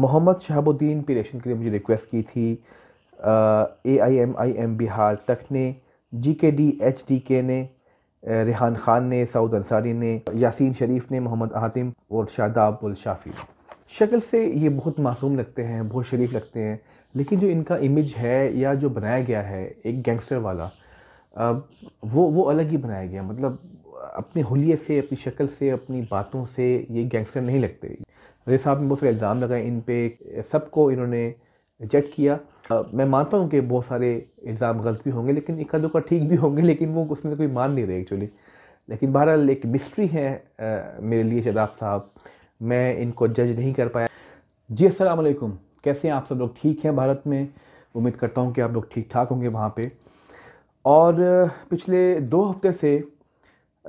मोहम्मद शहाबुद्दीन पीरेशन के लिए मुझे रिक्वेस्ट की थी A I M I M Bihar तक ने जी के डी एच डी के ने रिहान खान ने सऊद अंसारी ने यासीन शरीफ ने मोहम्मद आतिम और शादाब उल शाफ़ी शक्ल से ये बहुत मासूम लगते हैं बहुत शरीफ लगते हैं लेकिन जो इनका इमेज है या जो बनाया गया है एक गैंगस्टर वाला वो वो अलग ही बनाया गया मतलब अपने हुलिये से अपनी शक्ल से अपनी बातों से ये गैंगस्टर नहीं लगते रे साहब ने बहुत सारे इल्ज़ाम लगाए इन पर सबको इन्होंने रिजेक्ट किया आ, मैं मानता हूँ कि बहुत सारे इल्ज़ाम गलत भी होंगे लेकिन इक्का दुक्का ठीक भी होंगे लेकिन वो उसमें कोई मान नहीं रहे एक्चुअली लेकिन बहरहाल एक मिस्ट्री है आ, मेरे लिए शदाब साहब मैं इनको जज नहीं कर पाया जी असलकुम कैसे हैं आप सब लोग ठीक हैं भारत में उम्मीद करता हूँ कि आप लोग ठीक ठाक होंगे वहाँ पर और पिछले दो हफ्ते से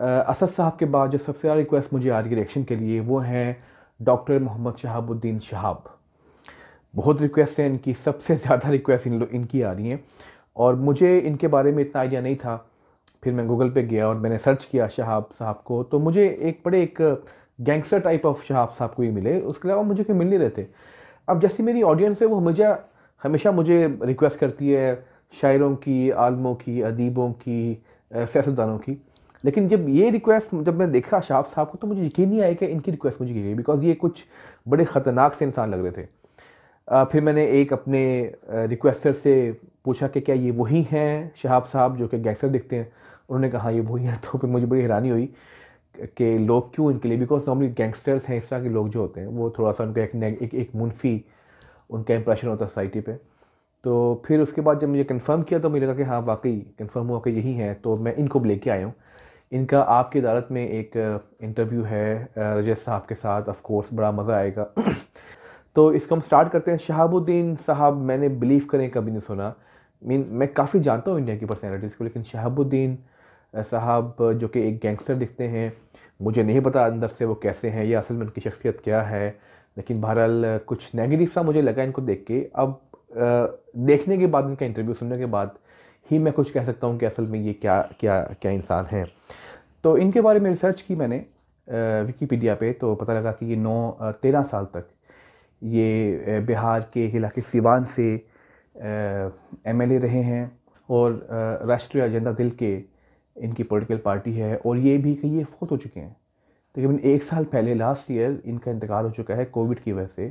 असद साहब के बाद जो सबसे ज़्यादा रिक्वेस्ट मुझे आ रही इलेक्शन के लिए वो हैं डॉक्टर मोहम्मद शहाबुद्दीन शहाब बहुत रिक्वेस्ट हैं इनकी सबसे ज़्यादा रिक्वेस्ट इन इनकी आ रही हैं और मुझे इनके बारे में इतना आइडिया नहीं था फिर मैं गूगल पे गया और मैंने सर्च किया शहाब साहब को तो मुझे एक बड़े एक गैंगस्टर टाइप ऑफ शहाब साहब को ही मिले उसके अलावा मुझे कोई मिल नहीं रहे थे अब जैसी मेरी ऑडियंस है वो हमेशा हमेशा मुझे रिक्वेस्ट करती है शायरों की आलमों की अदीबों की सियासतदानों की लेकिन जब ये रिक्वेस्ट जब मैं देखा शाहब साहब को तो मुझे यकीन नहीं आया कि इनकी रिक्वेस्ट मुझे की गई बिकॉज ये कुछ बड़े ख़तरनाक से इंसान लग रहे थे आ, फिर मैंने एक अपने रिक्वेस्टर से पूछा कि क्या ये वही हैं शहाब साहब जो कि गैंगस्टर दिखते हैं उन्होंने कहा हाँ, ये वही हैं तो फिर मुझे बड़ी हैरानी हुई कि लोग क्यों इनके लिए बिकॉज नॉर्मली गैंगस्टर्स हैं इस तरह के लोग जो होते हैं वो थोड़ा सा उनका एक एक, एक मुनफी उनका इंप्रेशन होता है सोसाइटी पर तो फिर उसके बाद जब मुझे कन्फर्म किया तो मुझे लगा कि हाँ वाकई कन्फर्म हुआ कि यही है तो मैं इनको लेके आया हूँ इनका आपकी अदालत में एक इंटरव्यू है रजत साहब के साथ ऑफ कोर्स बड़ा मज़ा आएगा तो इसको हम स्टार्ट करते हैं शहाबुद्दीन साहब मैंने बिलीव करें कभी नहीं सुना मीन मैं काफ़ी जानता हूँ इंडिया की पर्सनैलिटीज़ को लेकिन शहाबुद्दीन साहब जो कि एक गैंगस्टर दिखते हैं मुझे नहीं पता अंदर से वो कैसे हैं या असल में उनकी शख्सियत क्या है लेकिन बहरहाल कुछ नेगेटिव सा मुझे लगा इनको देख के अब देखने के बाद इनका इंटरव्यू सुनने के बाद ही मैं कुछ कह सकता हूँ कि असल में ये क्या क्या क्या इंसान है तो इनके बारे में रिसर्च की मैंने विकीपीडिया पे तो पता लगा कि ये नौ तेरह साल तक ये बिहार के इलाके सिवान से एम रहे हैं और राष्ट्रीय एजेंडा दिल के इनकी पॉलिटिकल पार्टी है और ये भी कि ये फोत हो चुके हैं तकरीबन एक साल पहले लास्ट ईयर इनका इंतकाल हो चुका है कोविड की वजह से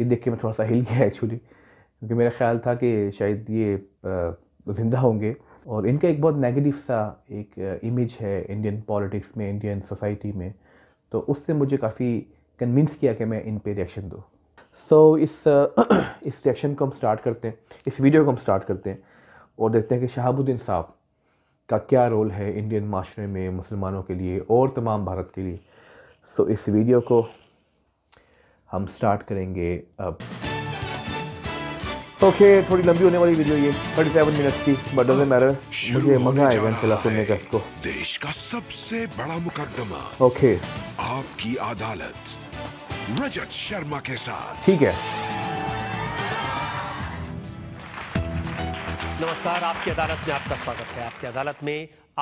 ये देख के मैं थोड़ा सा हिल गया एक्चुअली क्योंकि मेरा ख्याल था कि शायद ये ज़िंदा होंगे और इनका एक बहुत नेगेटिव सा एक इमेज है इंडियन पॉलिटिक्स में इंडियन सोसाइटी में तो उससे मुझे काफ़ी कन्विंस किया कि मैं इन पे रिएक्शन दूँ सो so, इस इस रिएक्शन को हम स्टार्ट करते हैं इस वीडियो को हम स्टार्ट करते हैं और देखते हैं कि शहाबुद्दीन साहब का क्या रोल है इंडियन माशरे में मुसलमानों के लिए और तमाम भारत के लिए सो so, इस वीडियो को हम स्टार्ट करेंगे अब ओके तो थोड़ी लंबी होने वाली वीडियो ये 37 मिनट्स की बट डजंट मैटर मुझे मजा आएगा इंशाल्लाह सुनने का इसको देश का सबसे बड़ा मुकदमा ओके आपकी अदालत रजत शर्मा के साथ ठीक है नमस्कार आपकी अदालत में आपका स्वागत है आपकी अदालत में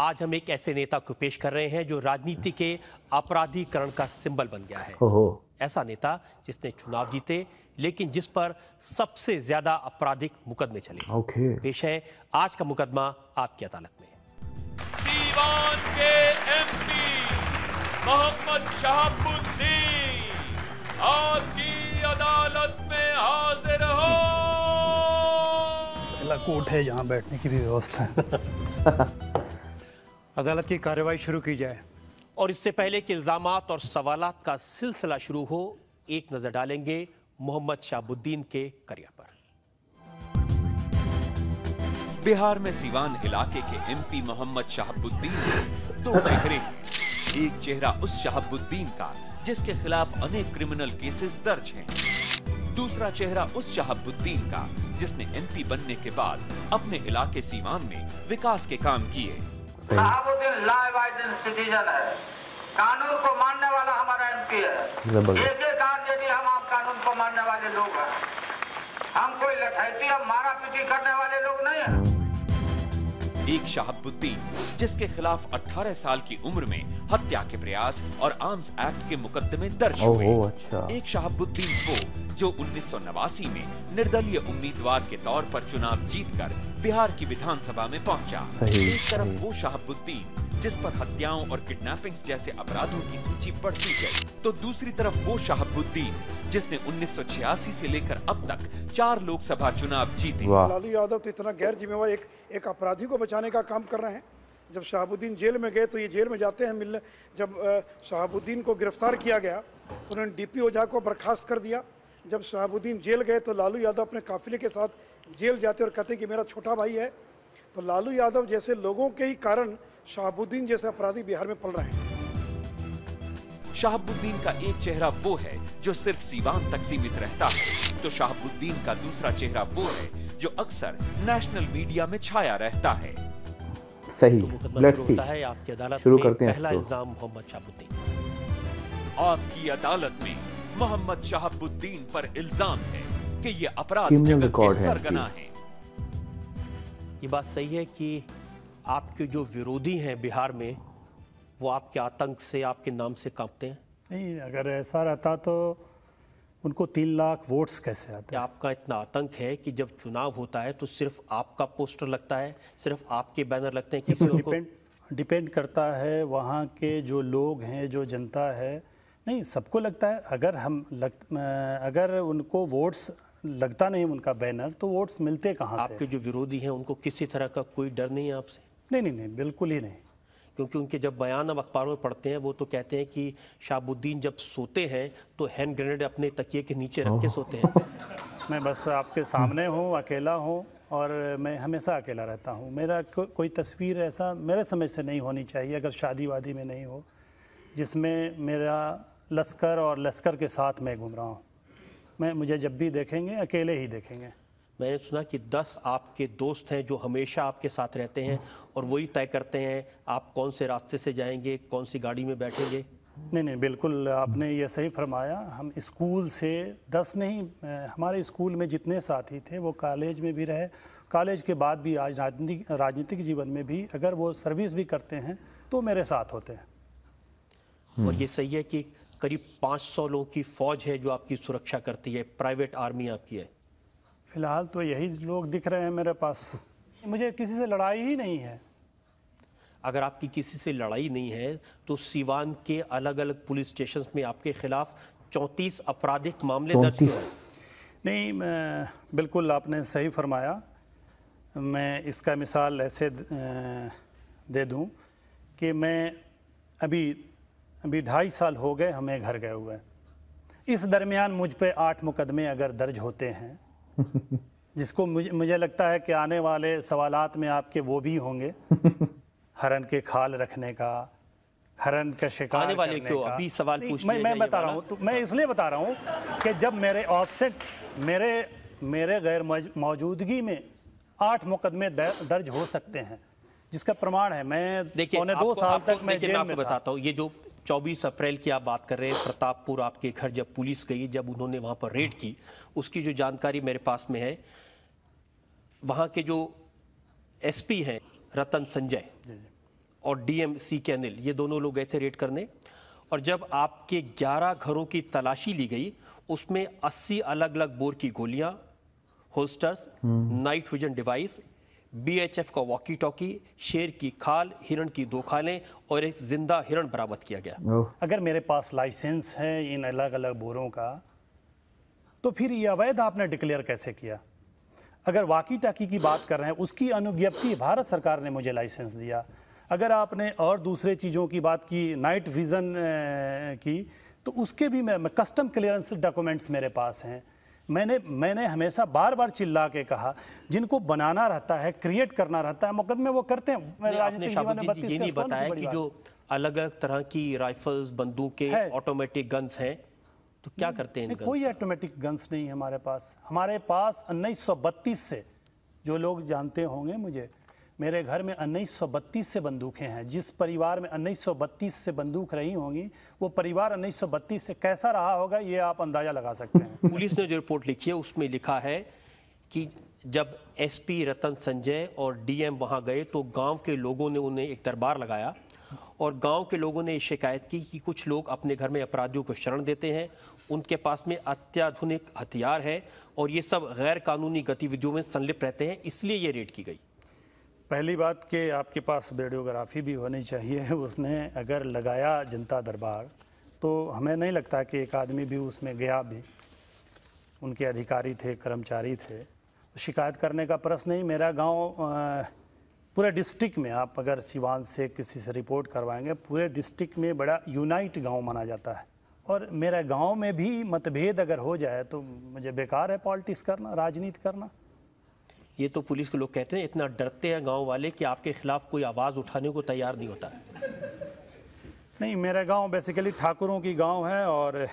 आज हम एक ऐसे नेता को पेश कर रहे हैं जो राजनीति के अपराधीकरण का सिंबल बन गया है ओहो ऐसा नेता जिसने चुनाव जीते लेकिन जिस पर सबसे ज्यादा आपराधिक मुकदमे चले okay. पेश है आज का मुकदमा आपकी अदालत में सीवान के एमपी मोहम्मद शहाबुद्दीन आपकी अदालत में हाजिर हो पहला कोर्ट है जहां बैठने की भी व्यवस्था है अदालत की कार्यवाही शुरू की जाए और इससे पहले कि इल्ज़ाम और सवाल का सिलसिला शुरू हो एक नज़र डालेंगे मोहम्मद शाहबुद्दीन के करियर पर बिहार में सीवान इलाके के एमपी मोहम्मद शाहबुद्दीन दो चेहरे एक चेहरा उस शाहबुद्दीन का जिसके खिलाफ अनेक क्रिमिनल केसेस दर्ज हैं दूसरा चेहरा उस शाहबुद्दीन का जिसने एमपी बनने के बाद अपने इलाके सीवान में विकास के काम किए कानून को मानने वाला हमारा है एक एक हम आप कानून को मानने वाले लोग हैं हम कोई लठैती मारा पीटी करने वाले लोग नहीं एक शहाबुद्दीन जिसके खिलाफ 18 साल की उम्र में हत्या के प्रयास और आर्म्स एक्ट के मुकदमे दर्ज हुए अच्छा। एक शहाबुद्दीन को जो उन्नीस में निर्दलीय उम्मीदवार के तौर पर चुनाव जीतकर बिहार की विधानसभा में पहुंचा। एक तरफ वो शाहबुद्दीन जिस पर हत्याओं और किडनैपिंग्स जैसे अपराधों की सूची बढ़ती गई तो दूसरी तरफ वो शाहबुद्दीन जिसने 1986 से लेकर अब तक चार लोकसभा चुनाव जीते लालू यादव तो इतना गैर जिम्मेवार एक एक अपराधी को बचाने का काम कर रहे हैं जब शहाबुद्दीन जेल में गए तो ये जेल में जाते हैं मिलने जब शहाबुद्दीन को गिरफ्तार किया गया तो उन्होंने डीपी ओझा को बर्खास्त कर दिया जब शहाबुद्दीन जेल गए तो लालू यादव अपने काफिले के साथ जेल जाते और कहते कि मेरा छोटा भाई है तो लालू यादव जैसे लोगों के ही कारण शहाबुद्दीन जैसे अपराधी बिहार में पल रहे हैं शहाबुद्दीन का एक चेहरा वो है जो सिर्फ सीवान तक सीमित रहता है तो शाहबुद्दीन का दूसरा चेहरा वो है जो अक्सर नेशनल मीडिया में छाया रहता है सही लेट्स तो सी आपकी अदालत शुरू करते हैं पहला इल्जाम मोहम्मद शाहबुद्दीन आपकी अदालत में मोहम्मद शाहबुद्दीन पर इल्जाम है कि ये अपराध जगत के सरगना है ये बात सही है कि आपके जो विरोधी हैं बिहार में वो आपके आतंक से आपके नाम से कांपते हैं नहीं अगर ऐसा रहता तो उनको तीन लाख वोट्स कैसे आते हैं आपका इतना आतंक है कि जब चुनाव होता है तो सिर्फ आपका पोस्टर लगता है सिर्फ आपके बैनर लगते हैं किसी डिपेंड डिपेंड करता है वहाँ के जो लोग हैं जो जनता है नहीं सबको लगता है अगर हम लग अगर उनको वोट्स लगता नहीं उनका बैनर तो वोट्स मिलते कहाँ से आपके जो विरोधी हैं उनको किसी तरह का कोई डर नहीं है आपसे नहीं नहीं नहीं बिल्कुल ही नहीं क्योंकि उनके जब बयान अब अखबारों में पढ़ते हैं वो तो कहते हैं कि शाहबुद्दीन जब सोते हैं तो हैंड ग्रेनेड अपने तकिए के नीचे रख के सोते हैं मैं बस आपके सामने हूँ अकेला हूँ और मैं हमेशा अकेला रहता हूँ मेरा को, कोई तस्वीर ऐसा मेरे समझ से नहीं होनी चाहिए अगर शादी वादी में नहीं हो जिसमें मेरा लश्कर और लश्कर के साथ मैं घूम रहा हूँ मैं मुझे जब भी देखेंगे अकेले ही देखेंगे मैंने सुना कि दस आपके दोस्त हैं जो हमेशा आपके साथ रहते हैं और वही तय करते हैं आप कौन से रास्ते से जाएंगे कौन सी गाड़ी में बैठेंगे नहीं नहीं बिल्कुल आपने ये सही फरमाया हम स्कूल से दस नहीं हमारे स्कूल में जितने साथी थे वो कॉलेज में भी रहे कॉलेज के बाद भी आज राजनीतिक राजनीतिक जीवन में भी अगर वो सर्विस भी करते हैं तो मेरे साथ होते हैं और ये सही है कि करीब 500 लोग की फ़ौज है जो आपकी सुरक्षा करती है प्राइवेट आर्मी आपकी है फ़िलहाल तो यही लोग दिख रहे हैं मेरे पास मुझे किसी से लड़ाई ही नहीं है अगर आपकी किसी से लड़ाई नहीं है तो सिवान के अलग अलग पुलिस स्टेशन में आपके खिलाफ चौंतीस आपराधिक मामले दर्ज नहीं मैं, बिल्कुल आपने सही फरमाया मैं इसका मिसाल ऐसे दे दूं कि मैं अभी अभी ढाई साल हो गए हमें घर गए हुए इस दरमियान मुझ पर आठ मुकदमे अगर दर्ज होते हैं जिसको मुझे मुझे लगता है कि आने वाले सवालात में आपके वो भी होंगे हरन के खाल रखने का हरन का शिकार आने वाले क्यों अभी सवाल पूछ मैं मैं बता रहा हूँ तो मैं इसलिए बता रहा हूँ कि जब मेरे ऑफसेट मेरे मेरे गैर मौजूदगी में आठ मुकदमे दर्ज हो सकते हैं जिसका प्रमाण है मैं देखिए दो साल तक मैं बताता हूँ ये जो 24 अप्रैल की आप बात कर रहे हैं प्रतापपुर आपके घर जब पुलिस गई जब उन्होंने वहाँ पर रेड की उसकी जो जानकारी मेरे पास में है वहाँ के जो एसपी हैं रतन संजय और एम सी के अनिल ये दोनों लोग गए थे रेड करने और जब आपके 11 घरों की तलाशी ली गई उसमें 80 अलग अलग बोर की गोलियां होल्स्टर्स हम्म। नाइट विजन डिवाइस बीएचएफ का वॉकी टॉकी शेर की खाल हिरण की दो खालें और एक जिंदा हिरण बरामद किया गया अगर मेरे पास लाइसेंस है इन अलग अलग बोरों का तो फिर ये अवैध आपने डिक्लेयर कैसे किया अगर वाकी टाकी की बात कर रहे हैं उसकी अनुज्ञप्ति भारत सरकार ने मुझे लाइसेंस दिया अगर आपने और दूसरे चीज़ों की बात की नाइट विज़न की तो उसके भी मैं कस्टम क्लियरेंस डॉक्यूमेंट्स मेरे पास हैं मैंने मैंने हमेशा बार बार चिल्ला के कहा जिनको बनाना रहता है क्रिएट करना रहता है मुकदमे वो करते हैं बताया कि जो अलग अलग तरह की राइफल्स बंदूकें ऑटोमेटिक गन्स हैं तो क्या करते हैं कोई ऑटोमेटिक गन्स नहीं है हमारे पास हमारे पास उन्नीस से जो लोग जानते होंगे मुझे मेरे घर में उन्नीस से बंदूकें हैं जिस परिवार में उन्नीस से बंदूक रही होंगी वो परिवार उन्नीस से कैसा रहा होगा ये आप अंदाज़ा लगा सकते हैं पुलिस ने जो रिपोर्ट लिखी है उसमें लिखा है कि जब एसपी रतन संजय और डीएम वहां गए तो गांव के लोगों ने उन्हें एक दरबार लगाया और गांव के लोगों ने शिकायत की कि कुछ लोग अपने घर में अपराधियों को शरण देते हैं उनके पास में अत्याधुनिक हथियार है और ये सब गैर कानूनी गतिविधियों में संलिप्त रहते हैं इसलिए ये रेड की गई पहली बात कि आपके पास रेडियोग्राफी भी होनी चाहिए उसने अगर लगाया जनता दरबार तो हमें नहीं लगता कि एक आदमी भी उसमें गया भी उनके अधिकारी थे कर्मचारी थे तो शिकायत करने का प्रश्न नहीं मेरा गांव पूरे डिस्ट्रिक्ट में आप अगर सिवान से किसी से रिपोर्ट करवाएंगे पूरे डिस्ट्रिक्ट में बड़ा यूनाइट गांव माना जाता है और मेरा गांव में भी मतभेद अगर हो जाए तो मुझे बेकार है पॉलिटिक्स करना राजनीति करना ये तो पुलिस के लोग कहते हैं इतना डरते हैं गांव वाले कि आपके खिलाफ कोई आवाज़ उठाने को तैयार नहीं होता नहीं मेरा गांव बेसिकली ठाकुरों की गांव है और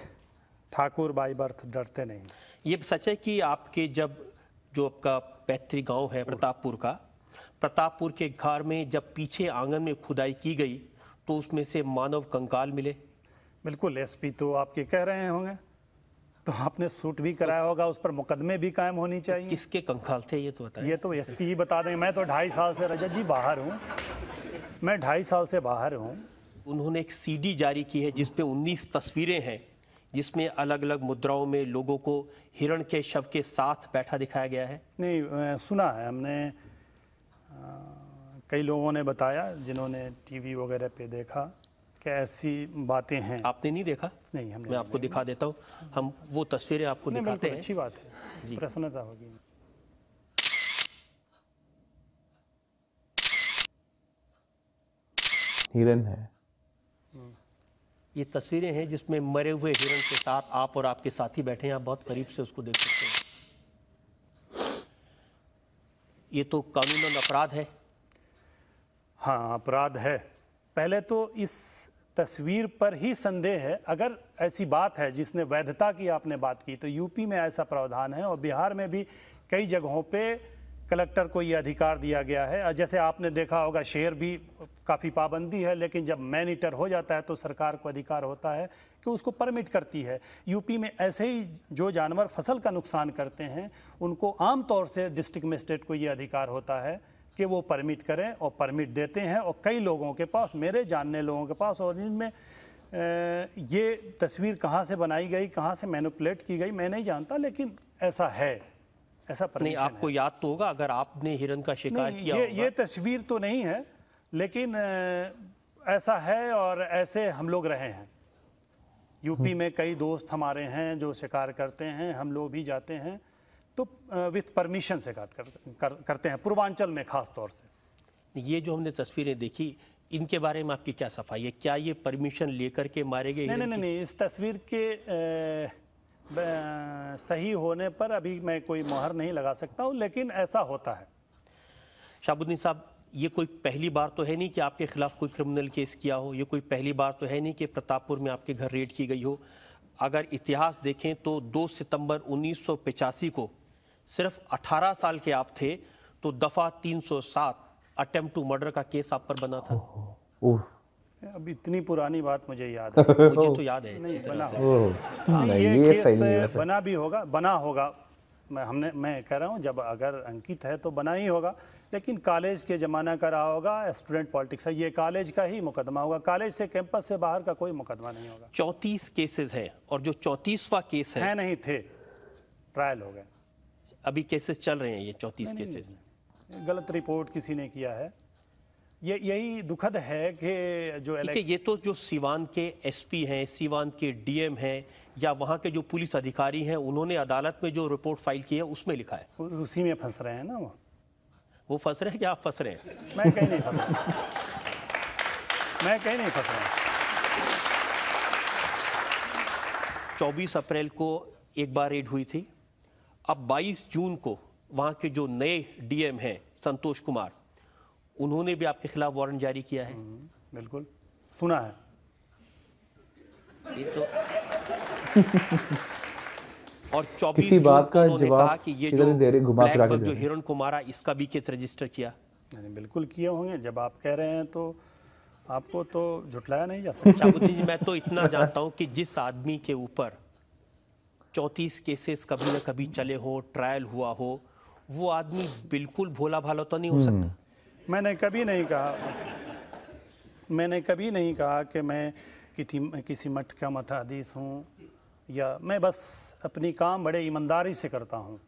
ठाकुर बाई बर्थ डरते नहीं ये सच है कि आपके जब जो आपका पैतृक गांव है प्रतापपुर का प्रतापपुर के घर में जब पीछे आंगन में खुदाई की गई तो उसमें से मानव कंकाल मिले बिल्कुल एस तो आपके कह रहे होंगे तो आपने सूट भी कराया होगा उस पर मुकदमे भी कायम होनी तो चाहिए किसके कंखाल थे ये तो बताएं ये तो एसपी ही बता दें मैं तो ढाई साल से रजत जी बाहर हूँ मैं ढाई साल से बाहर हूँ उन्होंने एक सीडी जारी की है जिसपे 19 तस्वीरें हैं जिसमें अलग अलग मुद्राओं में लोगों को हिरण के शव के साथ बैठा दिखाया गया है नहीं सुना है हमने आ, कई लोगों ने बताया जिन्होंने टी वगैरह पे देखा कि ऐसी बातें हैं आपने नहीं देखा नहीं हमने मैं आपको दिखा देता हूँ हम वो तस्वीरें आपको दिखाते हैं अच्छी बात है प्रसन्नता होगी हिरन है हम्म। ये तस्वीरें हैं जिसमें मरे हुए हिरन के साथ आप और आपके साथी बैठे हैं आप बहुत करीब से उसको देख सकते हैं ये तो कानून अपराध है हाँ अपराध है पहले तो इस तस्वीर पर ही संदेह है अगर ऐसी बात है जिसने वैधता की आपने बात की तो यूपी में ऐसा प्रावधान है और बिहार में भी कई जगहों पे कलेक्टर को ये अधिकार दिया गया है जैसे आपने देखा होगा शेयर भी काफ़ी पाबंदी है लेकिन जब मैनिटर हो जाता है तो सरकार को अधिकार होता है कि उसको परमिट करती है यूपी में ऐसे ही जो जानवर फसल का नुकसान करते हैं उनको आमतौर से डिस्ट्रिक्ट मजिस्ट्रेट को ये अधिकार होता है कि वो परमिट करें और परमिट देते हैं और कई लोगों के पास मेरे जानने लोगों के पास और इनमें ये तस्वीर कहाँ से बनाई गई कहाँ से मैनुपलेट की गई मैं नहीं जानता लेकिन ऐसा है ऐसा नहीं आपको है। याद तो होगा अगर आपने हिरन का शिकार किया ये, ये तस्वीर तो नहीं है लेकिन ऐसा है और ऐसे हम लोग रहे हैं यूपी हम्म। में कई दोस्त हमारे हैं जो शिकार करते हैं हम लोग भी जाते हैं तो विथ परमिशन से कर, कर, करते हैं पूर्वांचल में खास तौर से ये जो हमने तस्वीरें देखी इनके बारे में आपकी क्या सफाई है क्या ये परमिशन लेकर के मारे गए नहीं नहीं नहीं इस तस्वीर के सही होने पर अभी मैं कोई मोहर नहीं लगा सकता हूँ लेकिन ऐसा होता है शाहबुद्दीन साहब ये कोई पहली बार तो है नहीं कि आपके खिलाफ कोई क्रिमिनल केस किया हो ये कोई पहली बार तो है नहीं कि प्रतापपुर में आपके घर रेड की गई हो अगर इतिहास देखें तो 2 सितंबर 1985 को सिर्फ 18 साल के आप थे तो दफा 307 अटेम्प्ट टू मर्डर का केस आप पर बना था अब इतनी पुरानी बात मुझे याद है मुझे तो याद है नहीं, बना हाँ, नहीं, ये, ये केस बना भी होगा बना होगा मैं हमने मैं कह रहा हूँ जब अगर अंकित है तो बना ही होगा लेकिन कॉलेज के ज़माना का रहा होगा स्टूडेंट पॉलिटिक्स है ये कॉलेज का ही मुकदमा होगा कॉलेज से कैंपस से बाहर का कोई मुकदमा नहीं होगा चौंतीस केसेस है और जो चौंतीसवा केस है, है नहीं थे ट्रायल हो गए अभी केसेस चल रहे हैं ये चौंतीस केसेस गलत रिपोर्ट किसी ने किया है ये यही दुखद है कि जो देखिए ये तो जो सीवान के एसपी हैं सीवान के डीएम हैं या वहाँ के जो पुलिस अधिकारी हैं उन्होंने अदालत में जो रिपोर्ट फाइल की है उसमें लिखा है उसी में फंस रहे हैं ना वो वो फंस रहे हैं कि आप फंस रहे हैं मैं कहीं नहीं फंस रहा मैं कहीं नहीं फंस रहा चौबीस अप्रैल को एक बार रेड हुई थी अब 22 जून को वहाँ के जो नए डीएम हैं संतोष कुमार उन्होंने भी आपके खिलाफ वारंट जारी किया है हम्म, बिल्कुल सुना है ये तो और चौबीस बात का जवाब कि ये जो दे रहे घुमा फिरा जो हिरण को मारा इसका भी केस रजिस्टर किया नहीं बिल्कुल किए होंगे जब आप कह रहे हैं तो आपको तो झुटलाया नहीं जा सकता जी मैं तो इतना जानता हूँ कि जिस आदमी के ऊपर चौंतीस केसेस कभी ना कभी चले हो ट्रायल हुआ हो वो आदमी बिल्कुल भोला भाला तो नहीं हो सकता हम्म। मैंने कभी नहीं कहा मैंने कभी नहीं कहा कि मैं किसी किसी मठ का मठाधीश हूँ या मैं बस अपनी काम बड़े ईमानदारी से करता हूँ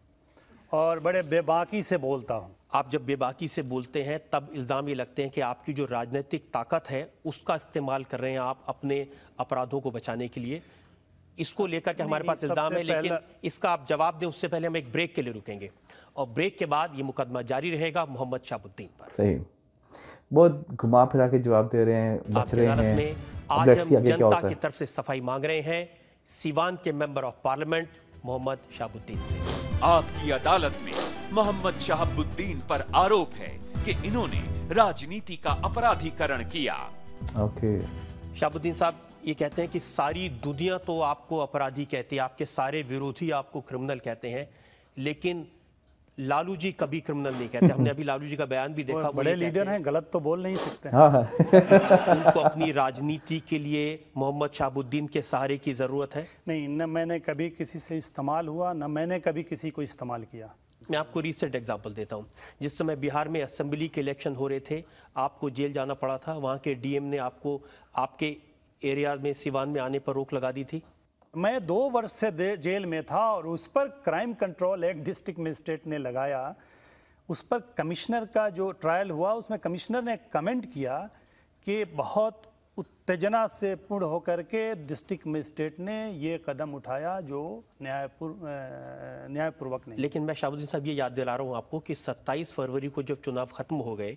और बड़े बेबाकी से बोलता हूँ आप जब बेबाकी से बोलते हैं तब इल्ज़ाम ये लगते हैं कि आपकी जो राजनीतिक ताकत है उसका इस्तेमाल कर रहे हैं आप अपने अपराधों को बचाने के लिए इसको लेकर के हमारे पास इल्ज़ाम है लेकिन इसका आप जवाब दें उससे पहले हम एक ब्रेक के लिए रुकेंगे और ब्रेक के बाद ये मुकदमा जारी रहेगा मोहम्मद शाहबुद्दीन पर सही बहुत घुमा फिरा के जवाब दे रहे हैं बच रहे हैं आज हम जनता की तरफ से सफाई मांग रहे हैं सिवान के member of parliament Mohammad Shahabuddin से आपकी अदालत में मोहम्मद शाहबुद्दीन पर आरोप है कि इन्होंने राजनीति का अपराधीकरण किया ओके शाहबुद्दीन साहब ये कहते हैं कि सारी दुनिया तो आपको अपराधी कहती है आपके सारे विरोधी आपको क्रिमिनल कहते हैं लेकिन लालू जी कभी क्रिमिनल नहीं कहते हमने अभी लालू जी का बयान भी देखा बड़े लीडर हैं गलत तो बोल नहीं सकते हाँ हाँ। उनको अपनी राजनीति के लिए मोहम्मद शाहबुद्दीन के सहारे की ज़रूरत है नहीं न मैंने कभी किसी से इस्तेमाल हुआ न मैंने कभी किसी को इस्तेमाल किया मैं आपको रिसेंट एग्जाम्पल देता हूँ जिस समय बिहार में असेंबली के इलेक्शन हो रहे थे आपको जेल जाना पड़ा था वहाँ के डीएम ने आपको आपके एरियाज में सिवान में आने पर रोक लगा दी थी मैं दो वर्ष से जेल में था और उस पर crime control act district magistrate ने लगाया उस पर कमिश्नर का जो ट्रायल हुआ उसमें कमिश्नर ने कमेंट किया कि बहुत उत्तेजना से पूर्ण होकर के डिस्ट्रिक्ट मजिस्ट्रेट ने ये कदम उठाया जो न्यायपूर्व न्यायपूर्वक ने लेकिन मैं शाहबुद्दीन साहब ये याद दिला रहा हूँ आपको कि 27 फरवरी को जब चुनाव खत्म हो गए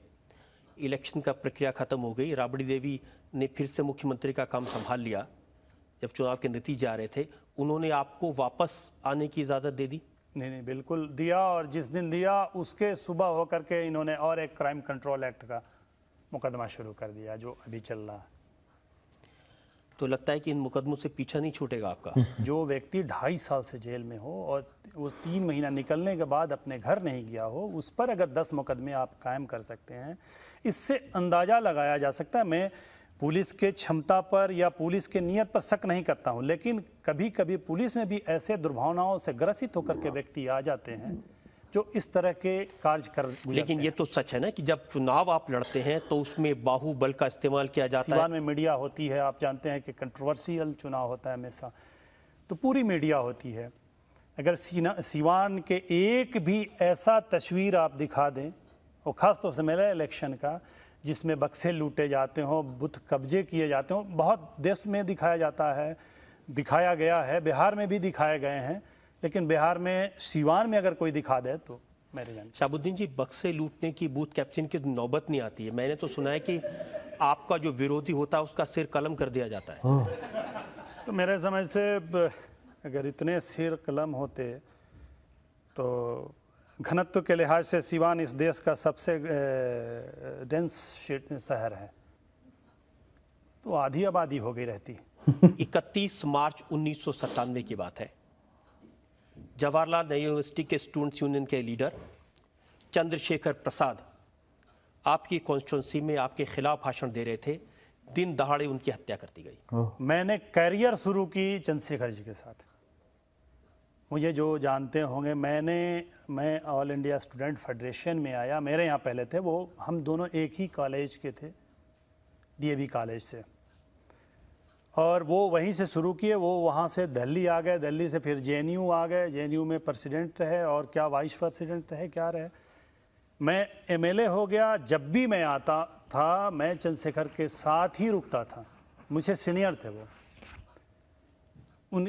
इलेक्शन का प्रक्रिया खत्म हो गई राबड़ी देवी ने फिर से मुख्यमंत्री का काम संभाल लिया जब चुनाव के नतीजे आ रहे थे उन्होंने आपको वापस आने की इजाज़त दे दी नहीं नहीं बिल्कुल दिया और जिस दिन दिया उसके सुबह होकर के इन्होंने और एक क्राइम कंट्रोल एक्ट का मुकदमा शुरू कर दिया जो अभी चल रहा है तो लगता है कि इन मुकदमों से पीछा नहीं छूटेगा आपका जो व्यक्ति ढाई साल से जेल में हो और उस तीन महीना निकलने के बाद अपने घर नहीं गया हो उस पर अगर दस मुकदमे आप कायम कर सकते हैं इससे अंदाज़ा लगाया जा सकता है मैं पुलिस के क्षमता पर या पुलिस के नियत पर शक नहीं करता हूँ लेकिन कभी कभी पुलिस में भी ऐसे दुर्भावनाओं से ग्रसित होकर के व्यक्ति आ जाते हैं जो इस तरह के कार्य कर लेकिन ये तो सच है ना कि जब चुनाव आप लड़ते हैं तो उसमें बाहुबल का इस्तेमाल किया जाता है में मीडिया होती है आप जानते हैं कि कंट्रोवर्सियल चुनाव होता है हमेशा तो पूरी मीडिया होती है अगर सीना सीवान के एक भी ऐसा तस्वीर आप दिखा दें और ख़ास तौर से मेरा इलेक्शन का जिसमें बक्से लूटे जाते हों बुत कब्जे किए जाते हों बहुत देश में दिखाया जाता है दिखाया गया है बिहार में भी दिखाए गए हैं लेकिन बिहार में सीवान में अगर कोई दिखा दे तो मेरे जान शाहबुद्दीन जी बक्से लूटने की बूथ कैप्टन की नौबत नहीं आती है मैंने तो सुना है कि आपका जो विरोधी होता है उसका सिर कलम कर दिया जाता है हाँ। तो मेरे समझ से अगर इतने सिर कलम होते तो घनत्व के लिहाज से सिवान इस देश का सबसे डेंस शहर है तो आधी आबादी हो गई रहती इकतीस मार्च उन्नीस की बात है जवाहरलाल नेहरू यूनिवर्सिटी के स्टूडेंट्स यूनियन के लीडर चंद्रशेखर प्रसाद आपकी कॉन्स्टिट्यूंसी में आपके खिलाफ भाषण दे रहे थे दिन दहाड़े उनकी हत्या कर दी गई मैंने करियर शुरू की चंद्रशेखर जी के साथ मुझे जो जानते होंगे मैंने मैं ऑल इंडिया स्टूडेंट फेडरेशन में आया मेरे यहाँ पहले थे वो हम दोनों एक ही कॉलेज के थे डीएवी कॉलेज से और वो वहीं से शुरू किए वो वहाँ से दिल्ली आ गए दिल्ली से फिर जे आ गए जे में प्रेसिडेंट रहे और क्या वाइस प्रेसिडेंट रहे क्या रहे मैं एमएलए हो गया जब भी मैं आता था मैं चंद्रशेखर के साथ ही रुकता था मुझे सीनियर थे वो उन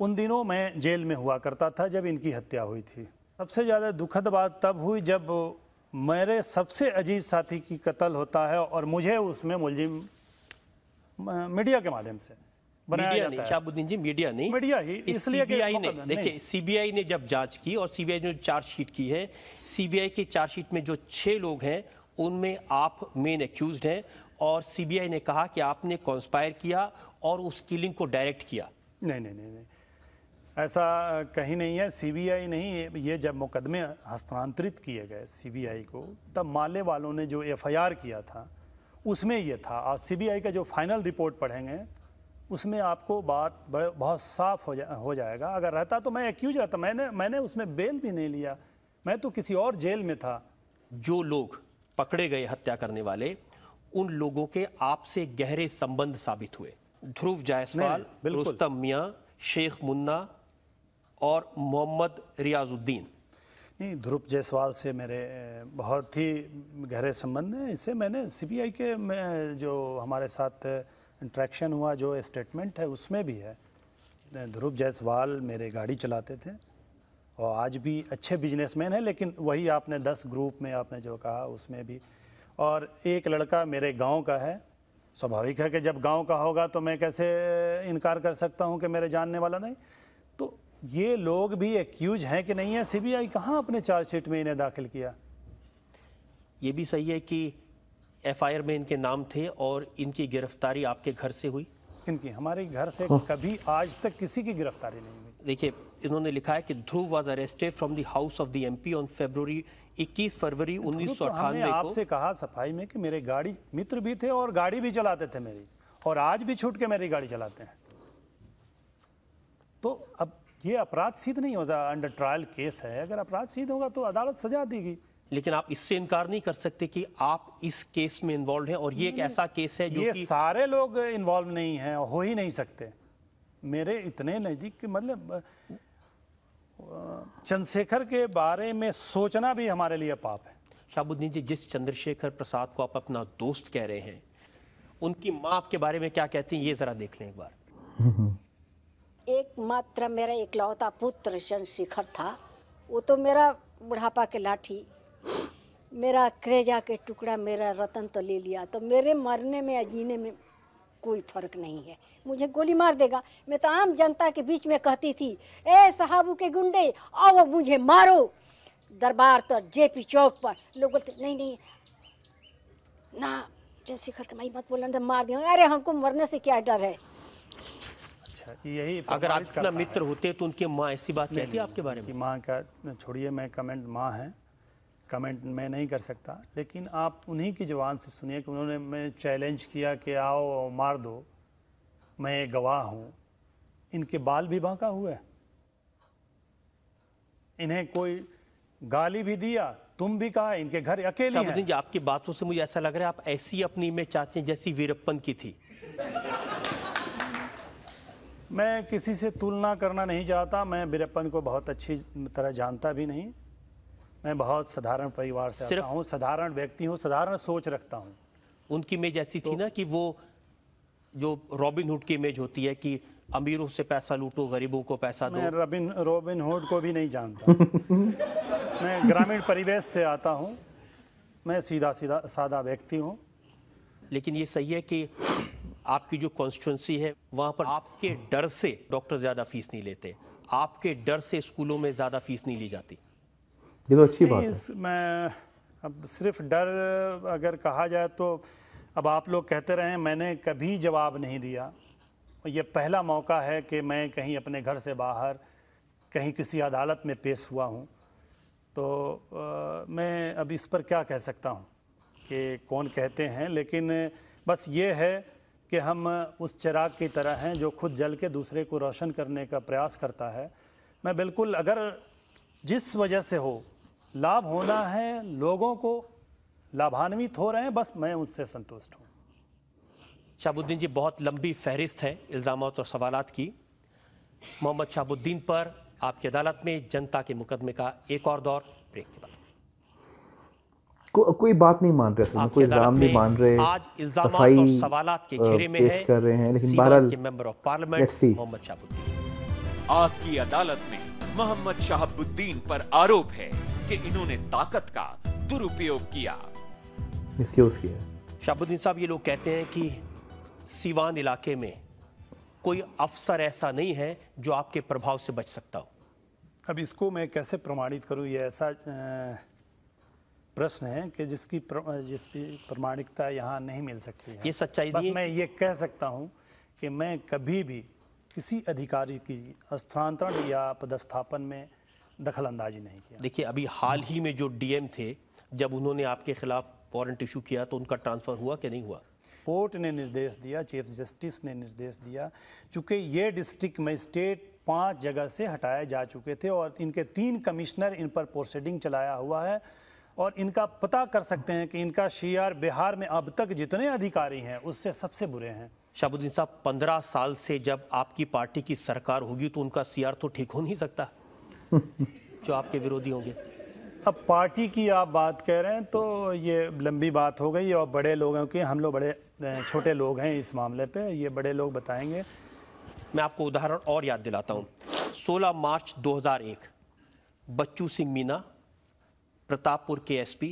उन दिनों मैं जेल में हुआ करता था जब इनकी हत्या हुई थी सबसे ज़्यादा दुखद बात तब हुई जब मेरे सबसे अजीज साथी की कत्ल होता है और मुझे उसमें मुलजिम मीडिया के माध्यम से मीडिया नहीं शाहबुद्दीन जी मीडिया नहीं मीडिया ही इसलिए सीबीआई ने देखिए सीबीआई ने जब जांच की और सीबीआई ने चार्जशीट की है सीबीआई की चार्जशीट में जो छह लोग हैं उनमें आप मेन एक्यूज हैं और सीबीआई ने कहा कि आपने कॉन्स्पायर किया और उस किलिंग को डायरेक्ट किया नहीं नहीं नहीं, नहीं। ऐसा कहीं नहीं है सीबीआई नहीं ये जब मुकदमे हस्तांतरित किए गए सीबीआई को तब माले वालों ने जो एफआईआर किया था उसमें ये था आज सीबीआई का जो फाइनल रिपोर्ट पढ़ेंगे उसमें आपको बात बड़े बहुत साफ हो जा हो जाएगा अगर रहता तो मैं एक्यूज रहता मैंने मैंने उसमें बेल भी नहीं लिया मैं तो किसी और जेल में था जो लोग पकड़े गए हत्या करने वाले उन लोगों के आपसे गहरे संबंध साबित हुए ध्रुव जायसवाल रुस्तम मियाँ शेख मुन्ना और मोहम्मद रियाजुद्दीन नहीं ध्रुव जायसवाल से मेरे बहुत ही गहरे संबंध हैं इससे मैंने सीबीआई के में जो हमारे साथ इंट्रैक्शन हुआ जो स्टेटमेंट है उसमें भी है ध्रुव जायसवाल मेरे गाड़ी चलाते थे और आज भी अच्छे बिजनेसमैन हैं लेकिन वही आपने दस ग्रुप में आपने जो कहा उसमें भी और एक लड़का मेरे गांव का है स्वाभाविक है कि जब गांव का होगा तो मैं कैसे इनकार कर सकता हूं कि मेरे जानने वाला नहीं ये लोग भी एक्यूज हैं कि नहीं है सीबीआई कहाँ अपने चार्जशीट में इन्हें दाखिल किया ये भी सही है कि एफआईआर में इनके नाम थे और इनकी गिरफ्तारी आपके घर से हुई इनकी हमारे घर से हाँ। कभी आज तक किसी की गिरफ्तारी नहीं हुई देखिए इन्होंने लिखा है कि Dhruv was arrested from the house of the MP on February 21 फरवरी उन्नीस सौ तो अठानवे आपसे कहा सफाई में कि मेरे गाड़ी मित्र भी थे और गाड़ी भी चलाते थे मेरी और आज भी छूट के मेरी गाड़ी चलाते हैं तो अब ये अपराध सिद्ध नहीं होता अंडर ट्रायल केस है अगर अपराध सिद्ध होगा तो अदालत सजा देगी लेकिन आप इससे इनकार नहीं कर सकते कि आप इस केस में इन्वॉल्व हैं और ये एक ऐसा केस है जो ये कि... सारे लोग इन्वॉल्व नहीं हैं हो ही नहीं सकते मेरे इतने नज़दीक कि मतलब चंद्रशेखर के बारे में सोचना भी हमारे लिए पाप है शाहबुद्दीन जी जिस चंद्रशेखर प्रसाद को आप अपना दोस्त कह रहे हैं उनकी माँ आपके बारे में क्या कहती हैं ये ज़रा देख लें एक बार एकमात्र मेरा इकलौता पुत्र चंद्रशेखर था वो तो मेरा बुढ़ापा के लाठी मेरा क्रेजा के टुकड़ा मेरा रतन तो ले लिया तो मेरे मरने में या जीने में कोई फर्क नहीं है मुझे गोली मार देगा मैं तो आम जनता के बीच में कहती थी ए साहबू के गुंडे आओ मुझे मारो दरबार तो जेपी चौक पर लोग बोलते नहीं नहीं ना चंद्रशेखर के माई मत बोलना मार दिया अरे हमको मरने से क्या डर है था यही अगर आप इतना मित्र होते तो उनकी माँ ऐसी बात कहती है आपके बारे में माँ का छोड़िए मैं कमेंट माँ है कमेंट मैं नहीं कर सकता लेकिन आप उन्हीं की जवान से सुनिए कि उन्होंने मैं चैलेंज किया कि आओ मार दो मैं गवाह हूँ इनके बाल भी बांका हुए इन्हें कोई गाली भी दिया तुम भी कहा इनके घर अकेले अच्छा, हैं। आपकी बातों से मुझे ऐसा लग रहा है आप ऐसी अपनी में चाहते हैं जैसी वीरप्पन की थी मैं किसी से तुलना करना नहीं चाहता मैं बिरप्पन को बहुत अच्छी तरह जानता भी नहीं मैं बहुत साधारण परिवार से सिर्फ हूँ साधारण व्यक्ति हूँ साधारण सोच रखता हूँ उनकी इमेज ऐसी तो, थी ना कि वो जो रॉबिन हुड की इमेज होती है कि अमीरों से पैसा लूटो गरीबों को पैसा दो मैं रॉबिन हुड को भी नहीं जानता मैं ग्रामीण परिवेश से आता हूँ मैं सीधा सीधा सादा व्यक्ति हूँ लेकिन ये सही है कि आपकी जो कॉन्स्टिट्यूंसी है वहाँ पर आपके डर से डॉक्टर ज़्यादा फीस नहीं लेते आपके डर से स्कूलों में ज़्यादा फीस नहीं ली जाती ये तो अच्छी बात है मैं अब सिर्फ डर अगर कहा जाए तो अब आप लोग कहते रहे मैंने कभी जवाब नहीं दिया ये पहला मौका है कि मैं कहीं अपने घर से बाहर कहीं किसी अदालत में पेश हुआ हूँ तो आ, मैं अब इस पर क्या कह सकता हूँ कि कौन कहते हैं लेकिन बस ये है कि हम उस चिराग की तरह हैं जो खुद जल के दूसरे को रोशन करने का प्रयास करता है मैं बिल्कुल अगर जिस वजह से हो लाभ होना है लोगों को लाभान्वित हो रहे हैं बस मैं उससे संतुष्ट हूँ शाहबुद्दीन जी बहुत लंबी फहरिस्त है इल्ज़ाम और सवाल की मोहम्मद शाहबुद्दीन पर आपकी अदालत में जनता के मुकदमे का एक और दौर ब्रेक के बाद को, कोई बात नहीं मान रहे सर कोई इल्ज़ाम नहीं मान रहे आज सफाई सवालात के घेरे में पेश कर रहे हैं लेकिन बहरहाल member of parliament Mohammad Shahabuddin आज की अदालत में मोहम्मद शहाबुद्दीन पर आरोप है कि इन्होंने ताकत का दुरुपयोग किया मिसयूज किया शाहबुद्दीन साहब ये लोग कहते हैं कि सीवान इलाके में कोई अफसर ऐसा नहीं है जो आपके प्रभाव से बच सकता हो अब इसको मैं कैसे प्रमाणित करूं ये ऐसा आ... प्रश्न है कि जिसकी प्र, जिसकी प्रमाणिकता यहाँ नहीं मिल सकती है ये सच्चाई बस मैं ये कह सकता हूँ कि मैं कभी भी किसी अधिकारी की स्थानांतरण या पदस्थापन में दखल अंदाजी नहीं किया देखिए अभी हाल ही में जो डीएम थे जब उन्होंने आपके खिलाफ वारंट इशू किया तो उनका ट्रांसफ़र हुआ कि नहीं हुआ कोर्ट ने निर्देश दिया चीफ जस्टिस ने निर्देश दिया चूंकि ये डिस्ट्रिक्ट मजिस्ट्रेट पाँच जगह से हटाए जा चुके थे और इनके तीन कमिश्नर इन पर प्रोसीडिंग चलाया हुआ है और इनका पता कर सकते हैं कि इनका शियार बिहार में अब तक जितने अधिकारी हैं उससे सबसे बुरे हैं शाहबुद्दीन साहब पंद्रह साल से जब आपकी पार्टी की सरकार होगी तो उनका सीआर तो ठीक हो नहीं सकता जो आपके विरोधी होंगे अब पार्टी की आप बात कह रहे हैं तो ये लंबी बात हो गई और बड़े लोग हैं क्योंकि हम लोग बड़े छोटे लोग हैं इस मामले पे ये बड़े लोग बताएंगे मैं आपको उदाहरण और याद दिलाता हूँ 16 मार्च 2001 बच्चू सिंह मीना प्रतापपुर के एसपी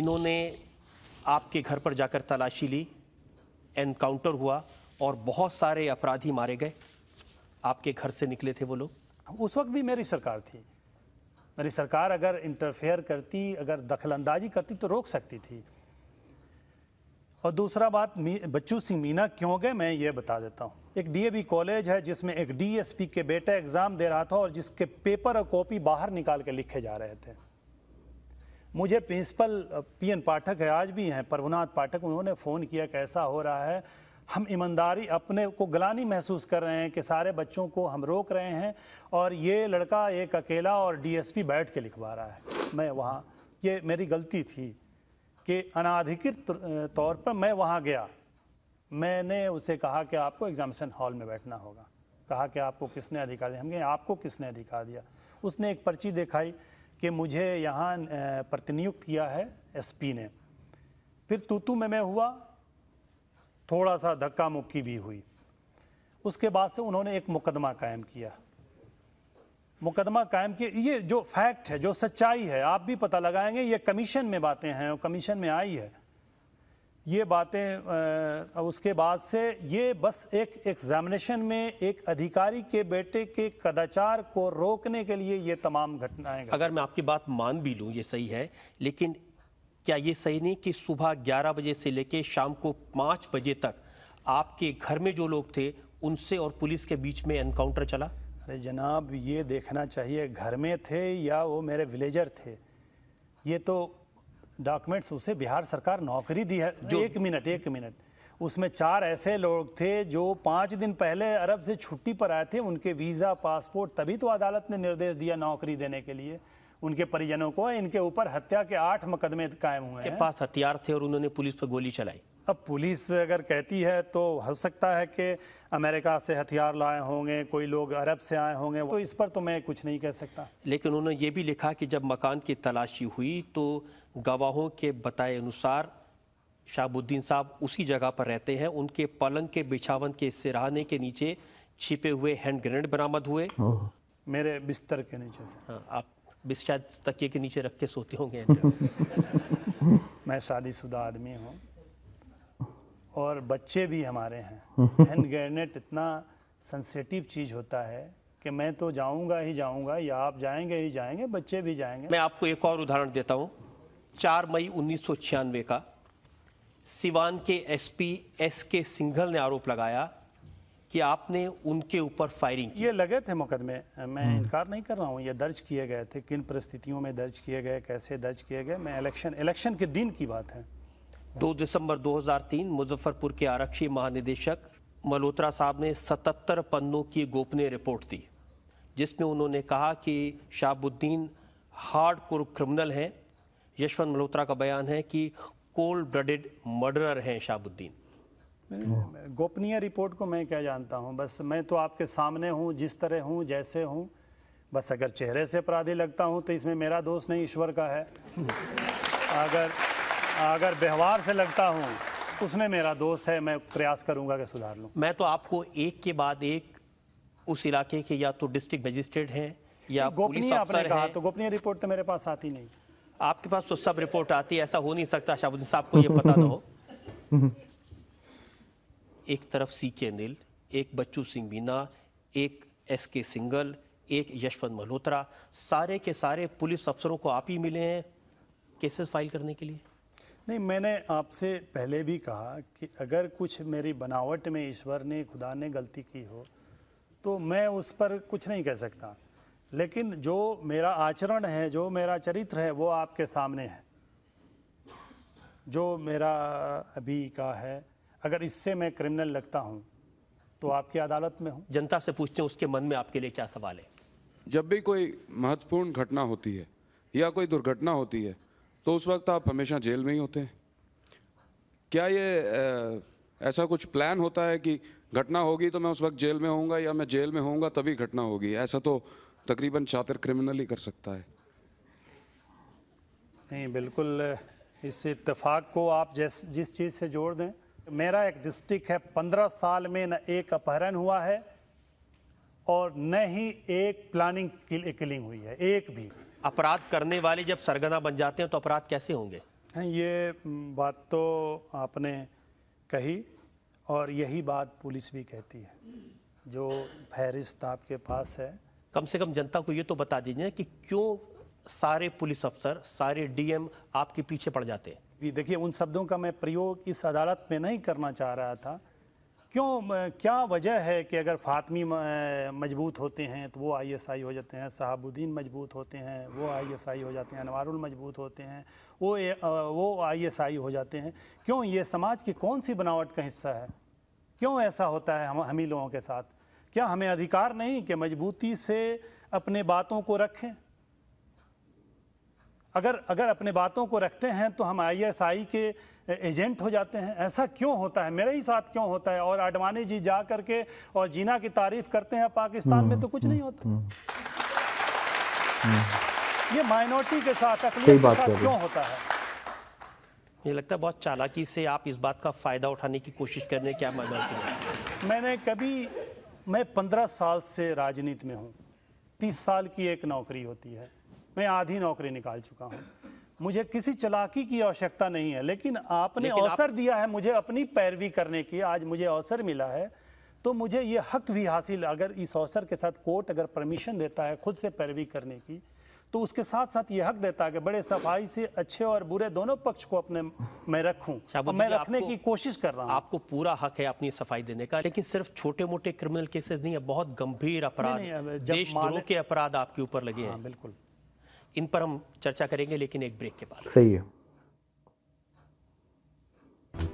इन्होंने आपके घर पर जाकर तलाशी ली एनकाउंटर हुआ और बहुत सारे अपराधी मारे गए आपके घर से निकले थे वो लोग उस वक्त भी मेरी सरकार थी मेरी सरकार अगर इंटरफेयर करती अगर दखलंदाजी करती तो रोक सकती थी और दूसरा बात बच्चू सिंह मीना क्यों गए मैं ये बता देता हूँ एक डीएवी कॉलेज है जिसमें एक डीएसपी के बेटा एग्ज़ाम दे रहा था और जिसके पेपर और कॉपी बाहर निकाल के लिखे जा रहे थे मुझे प्रिंसिपल पी एन पाठक है आज भी हैं प्रभुनाथ पाठक उन्होंने फ़ोन किया कैसा हो रहा है हम ईमानदारी अपने को गलानी महसूस कर रहे हैं कि सारे बच्चों को हम रोक रहे हैं और ये लड़का एक अकेला और डीएसपी बैठ के लिखवा रहा है मैं वहाँ ये मेरी गलती थी कि अनाधिकृत तौर पर मैं वहाँ गया मैंने उसे कहा कि आपको एग्जामिनेशन हॉल में बैठना होगा कहा कि आपको किसने अधिकार दिया हम कहें आपको किसने अधिकार दिया उसने एक पर्ची दिखाई कि मुझे यहाँ प्रतिनियुक्त किया है एसपी ने फिर तूतू में मैं हुआ थोड़ा सा धक्का मुक्की भी हुई उसके बाद से उन्होंने एक मुकदमा कायम किया मुकदमा कायम किया ये जो फैक्ट है जो सच्चाई है आप भी पता लगाएंगे ये कमीशन में बातें हैं और कमीशन में आई है ये बातें उसके बाद से ये बस एक एग्जामिनेशन में एक अधिकारी के बेटे के कदाचार को रोकने के लिए ये तमाम घटनाएं अगर मैं आपकी बात मान भी लूँ ये सही है लेकिन क्या ये सही नहीं कि सुबह 11 बजे से लेके शाम को 5 बजे तक आपके घर में जो लोग थे उनसे और पुलिस के बीच में एनकाउंटर चला अरे जनाब ये देखना चाहिए घर में थे या वो मेरे विलेजर थे ये तो डॉक्यूमेंट्स उसे बिहार सरकार नौकरी दी है जो एक मिनट एक मिनट उसमें चार ऐसे लोग थे जो पाँच दिन पहले अरब से छुट्टी पर आए थे उनके वीज़ा पासपोर्ट तभी तो अदालत ने निर्देश दिया नौकरी देने के लिए उनके परिजनों को इनके ऊपर हत्या के आठ मुकदमे कायम हुए हैं पास हथियार थे और उन्होंने पुलिस पर गोली चलाई अब पुलिस अगर कहती है तो हो सकता है कि अमेरिका से हथियार लाए होंगे कोई लोग अरब से आए होंगे तो इस पर तो मैं कुछ नहीं कह सकता लेकिन उन्होंने ये भी लिखा कि जब मकान की तलाशी हुई तो गवाहों के बताए अनुसार शाहबुद्दीन साहब उसी जगह पर रहते हैं उनके पलंग के बिछावन के सिरहाने के नीचे छिपे हुए हैंड ग्रेनेड बरामद हुए मेरे बिस्तर के नीचे से हाँ आप शायद तकिए के नीचे रख के सोते होंगे मैं शादीशुदा आदमी हूँ और बच्चे भी हमारे हैं हैंड ग्रेनेड इतना सेंसिटिव चीज़ होता है कि मैं तो जाऊंगा ही जाऊंगा या आप जाएंगे ही जाएंगे बच्चे भी जाएंगे मैं आपको एक और उदाहरण देता हूँ चार मई उन्नीस का सिवान के एसपी एस के सिंघल ने आरोप लगाया कि आपने उनके ऊपर फायरिंग की। ये लगे थे मुकदमे मैं हम्म। इनकार नहीं कर रहा हूँ ये दर्ज किए गए थे किन परिस्थितियों में दर्ज किए गए कैसे दर्ज किए गए मैं इलेक्शन इलेक्शन के दिन की बात है दो दिसंबर 2003 मुजफ्फरपुर के आरक्षी महानिदेशक मल्होत्रा साहब ने 77 पन्नों की गोपनीय रिपोर्ट दी जिसमें उन्होंने कहा कि शाहबुद्दीन हार्ड क्रिमिनल हैं यशवंत मल्होत्रा का बयान है कि कोल्ड ब्लडेड मर्डरर हैं शाहबुद्दीन गोपनीय रिपोर्ट को मैं क्या जानता हूँ बस मैं तो आपके सामने हूँ जिस तरह हूँ जैसे हूँ बस अगर चेहरे से अपराधी लगता हूँ तो इसमें मेरा दोष नहीं ईश्वर का है अगर अगर व्यवहार से लगता हूँ उसमें मेरा दोष है मैं प्रयास करूँगा कि सुधार लूँ मैं तो आपको एक के बाद एक उस इलाके के या तो डिस्ट्रिक्ट मजिस्ट्रेट हैं या गोपनीय आपने कहा तो गोपनीय रिपोर्ट तो मेरे पास आती नहीं आपके पास तो सब रिपोर्ट आती है ऐसा हो नहीं सकता शाहबुद्दीन साहब को ये पता ना हो एक तरफ सी के अनिल एक बच्चू सिंह मीना एक एस के सिंगल एक यशवंत मल्होत्रा सारे के सारे पुलिस अफसरों को आप ही मिले हैं केसेस फाइल करने के लिए नहीं मैंने आपसे पहले भी कहा कि अगर कुछ मेरी बनावट में ईश्वर ने खुदा ने गलती की हो तो मैं उस पर कुछ नहीं कह सकता लेकिन जो मेरा आचरण है जो मेरा चरित्र है वो आपके सामने है जो मेरा अभी का है अगर इससे मैं क्रिमिनल लगता हूँ तो आपकी अदालत में हूँ जनता से पूछते हैं उसके मन में आपके लिए क्या सवाल है जब भी कोई महत्वपूर्ण घटना होती है या कोई दुर्घटना होती है तो उस वक्त आप हमेशा जेल में ही होते हैं क्या ये ऐसा कुछ प्लान होता है कि घटना होगी तो मैं उस वक्त जेल में होऊंगा या मैं जेल में होऊंगा तभी घटना होगी ऐसा तो तकरीबन चातर क्रिमिनल ही कर सकता है नहीं बिल्कुल इस इतफाक़ को आप जैस जिस चीज़ से जोड़ दें मेरा एक डिस्ट्रिक्ट है पंद्रह साल में न एक अपहरण हुआ है और न ही एक प्लानिंग किल, किलिंग हुई है एक भी अपराध करने वाले जब सरगना बन जाते हैं तो अपराध कैसे होंगे ये बात तो आपने कही और यही बात पुलिस भी कहती है जो फहरिस्त आपके पास है कम से कम जनता को ये तो बता दीजिए कि क्यों सारे पुलिस अफसर सारे डीएम आपके पीछे पड़ जाते हैं जी देखिए उन शब्दों का मैं प्रयोग इस अदालत में नहीं करना चाह रहा था क्यों क्या वजह है कि अगर फातमी मजबूत होते हैं तो वो आईएसआई हो जाते हैं साहबुद्दीन मजबूत होते हैं वो आईएसआई हो जाते हैं अनवारुल मजबूत होते हैं वो ए, वो आईएसआई हो जाते हैं क्यों ये समाज की कौन सी बनावट का हिस्सा है क्यों ऐसा होता है हम हम ही लोगों के साथ क्या हमें अधिकार नहीं कि मजबूती से अपने बातों को रखें अगर अगर अपने बातों को रखते हैं तो हम आईएसआई के एजेंट हो जाते हैं ऐसा क्यों होता है मेरे ही साथ क्यों होता है और आडवाणी जी जा करके और जीना की तारीफ करते हैं पाकिस्तान में तो कुछ हम्म, नहीं होता हम्म, हम्म, ये माइनॉरिटी के साथ अकली के साथ क्यों होता है ये लगता है बहुत चालाकी से आप इस बात का फ़ायदा उठाने की कोशिश करने क्या माइनॉरिटी मैंने कभी मैं पंद्रह साल से राजनीति में हूँ तीस साल की एक नौकरी होती है मैं आधी नौकरी निकाल चुका हूँ मुझे किसी चलाकी की आवश्यकता नहीं है लेकिन आपने अवसर आप... दिया है मुझे अपनी पैरवी करने की आज मुझे अवसर मिला है तो मुझे ये हक भी हासिल अगर इस अवसर के साथ कोर्ट अगर परमिशन देता है खुद से पैरवी करने की तो उसके साथ साथ ये हक देता है कि बड़े सफाई से अच्छे और बुरे दोनों पक्ष को अपने में रखूं मैं रखने की कोशिश कर रहा हूं आपको पूरा हक है अपनी सफाई देने का लेकिन सिर्फ छोटे मोटे क्रिमिनल केसेस नहीं है बहुत गंभीर अपराध देशद्रोह के अपराध आपके ऊपर लगे हैं हाँ, बिल्कुल इन पर हम चर्चा करेंगे लेकिन एक ब्रेक के बाद सही है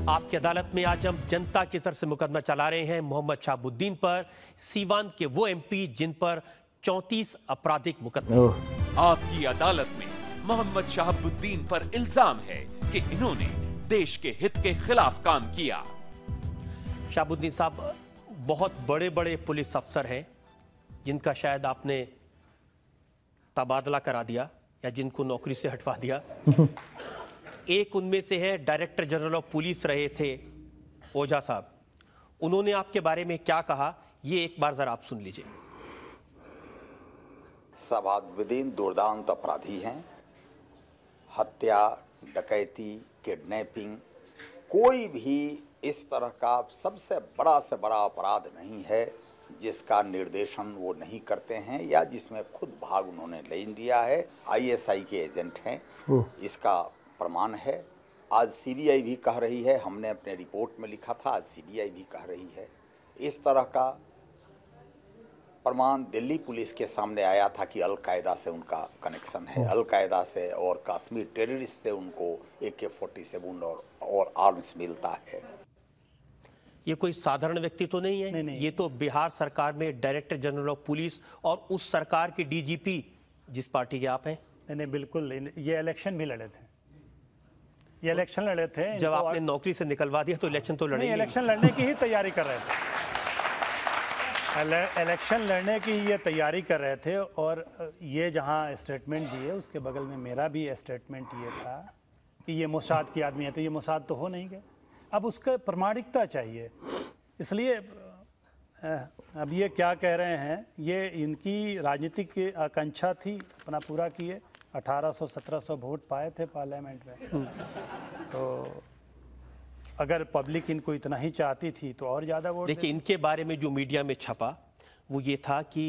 आपकी अदालत में आज हम जनता की तरफ से मुकदमा चला रहे हैं मोहम्मद शाहबुद्दीन पर सीवान के वो एमपी जिन पर 34 आपराधिक मुकदमे आपकी अदालत में मोहम्मद शहाबुद्दीन पर इल्जाम है कि इन्होंने देश के हित के खिलाफ काम किया शहाबुद्दीन साहब बहुत बड़े बड़े पुलिस अफसर हैं जिनका शायद आपने तबादला करा दिया या जिनको नौकरी से हटवा दिया एक उनमें से है डायरेक्टर जनरल ऑफ पुलिस रहे थे ओझा साहब उन्होंने आपके बारे में क्या कहा ये एक बार ज़रा आप सुन लीजिए सभाद्विदीन दुर्दांत अपराधी हैं हत्या डकैती किडनैपिंग कोई भी इस तरह का सबसे बड़ा से बड़ा अपराध नहीं है जिसका निर्देशन वो नहीं करते हैं या जिसमें खुद भाग उन्होंने ले दिया है आईएसआई के एजेंट हैं इसका प्रमाण है आज सीबीआई भी कह रही है हमने अपने रिपोर्ट में लिखा था आज सीबीआई भी कह रही है इस तरह का प्रमाण दिल्ली पुलिस के सामने आया था कि अलकायदा से उनका कनेक्शन है अलकायदा से और कश्मीर टेररिस्ट से उनको ए के फोर्टी सेवन और, और आर्म्स मिलता है ये कोई साधारण व्यक्ति तो नहीं है नहीं, नहीं। ये तो बिहार सरकार में डायरेक्टर जनरल ऑफ पुलिस और उस सरकार के डीजीपी जिस पार्टी के आप हैं नहीं नहीं बिल्कुल नहीं, ये इलेक्शन भी लड़े थे ये इलेक्शन लड़े थे जब आपने नौकरी से निकलवा दिया तो इलेक्शन तो लड़े इलेक्शन लड़ने की ही तैयारी कर रहे थे इलेक्शन लड़ने की ये तैयारी कर रहे थे और ये जहाँ स्टेटमेंट दिए उसके बगल में मेरा भी स्टेटमेंट ये था कि ये मुसाद के आदमी है तो ये मुसाद तो हो नहीं गए अब उसका प्रमाणिकता चाहिए इसलिए अब ये क्या कह रहे हैं ये इनकी राजनीतिक आकांक्षा थी अपना पूरा किए 1800 1700 वोट पाए थे पार्लियामेंट में हम्म। तो अगर पब्लिक इनको इतना ही चाहती थी तो और ज़्यादा वोट देखिए इनके बारे में जो मीडिया में छपा वो ये था कि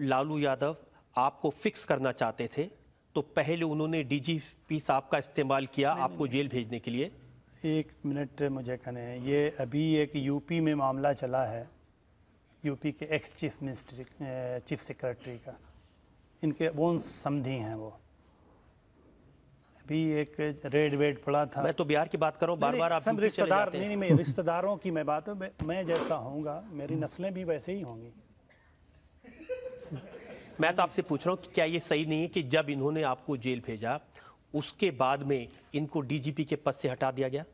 लालू यादव आपको फिक्स करना चाहते थे तो पहले उन्होंने डीजीपी साहब का इस्तेमाल किया नहीं, आपको नहीं, जेल भेजने के लिए एक मिनट मुझे कहने ये अभी एक यूपी में मामला चला है यूपी के ex chief ministry chief secretary का इनके वो समझी हैं वो भी एक रेड वेड पड़ा था मैं तो बिहार की बात करूँ बार बार आप रिश्तेदार नहीं नहीं मैं रिश्तेदारों की मैं बात मैं जैसा होऊंगा मेरी नस्लें भी वैसे ही होंगी मैं तो आपसे पूछ रहा हूँ कि क्या ये सही नहीं है कि जब इन्होंने आपको जेल भेजा उसके बाद में इनको डीजीपी के पद से हटा दिया गया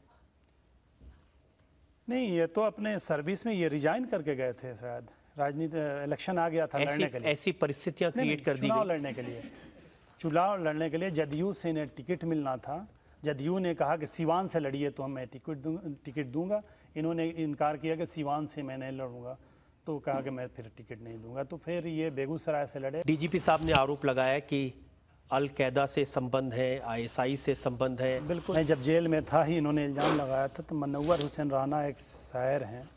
नहीं ये तो अपने सर्विस में ये रिजाइन करके गए थे शायद राजनीति इलेक्शन आ गया था ऐसी, लड़ने के लिए ऐसी परिस्थितियां क्रिएट कर दी लड़ने के लिए चुनाव लड़ने के लिए जदयू से इन्हें टिकट मिलना था जदयू ने कहा कि सीवान से लड़िए तो मैं टिकट दूँ टिकट दूंगा इन्होंने इनकार किया कि सीवान से मैं नहीं लड़ूंगा तो कहा कि मैं फिर टिकट नहीं दूंगा तो फिर ये बेगूसराय से लड़े डीजीपी साहब ने आरोप लगाया कि अलकैदा से संबंध है आईएसआई से संबंध है बिल्कुल मैं जब जेल में था ही इन्होंने इल्ज़ाम लगाया था तो मनवर हुसैन राना एक शायर हैं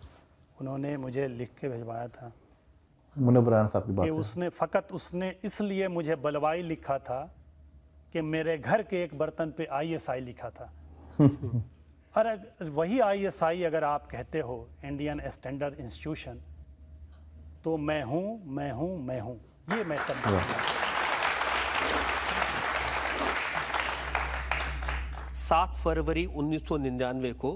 उन्होंने मुझे लिख के भिजवाया था साहब की बात उसने फ़कत उसने इसलिए मुझे बलवाई लिखा था कि मेरे घर के एक बर्तन पे आईएसआई लिखा था और वही आईएसआई अगर आप कहते हो इंडियन स्टैंडर्ड इंस्टीट्यूशन तो मैं हूँ मैं हूँ मैं हूँ ये मैं सब सात फरवरी 1999 को